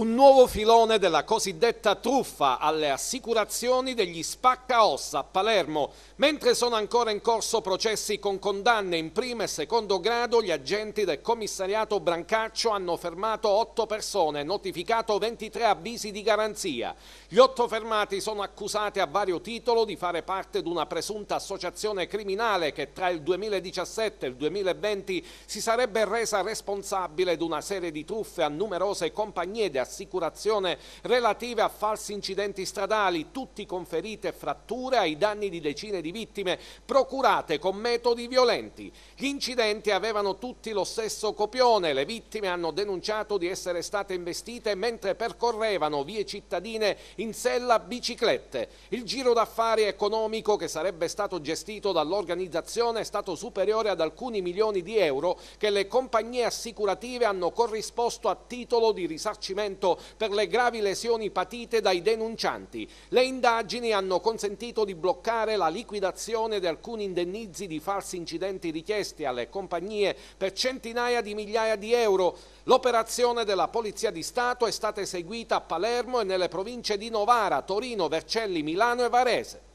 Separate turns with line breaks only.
un nuovo filone della cosiddetta truffa alle assicurazioni degli spaccaossa a Palermo, mentre sono ancora in corso processi con condanne in primo e secondo grado, gli agenti del commissariato Brancaccio hanno fermato otto persone, e notificato 23 avvisi di garanzia. Gli otto fermati sono accusati a vario titolo di fare parte di una presunta associazione criminale che tra il 2017 e il 2020 si sarebbe resa responsabile di una serie di truffe a numerose compagnie di assicurazione assicurazione relative a falsi incidenti stradali, tutti con e fratture ai danni di decine di vittime procurate con metodi violenti. Gli incidenti avevano tutti lo stesso copione, le vittime hanno denunciato di essere state investite mentre percorrevano vie cittadine in sella biciclette. Il giro d'affari economico che sarebbe stato gestito dall'organizzazione è stato superiore ad alcuni milioni di euro che le compagnie assicurative hanno corrisposto a titolo di risarcimento risarcimento per le gravi lesioni patite dai denuncianti. Le indagini hanno consentito di bloccare la liquidazione di alcuni indennizi di falsi incidenti richiesti alle compagnie per centinaia di migliaia di euro. L'operazione della Polizia di Stato è stata eseguita a Palermo e nelle province di Novara, Torino, Vercelli, Milano e Varese.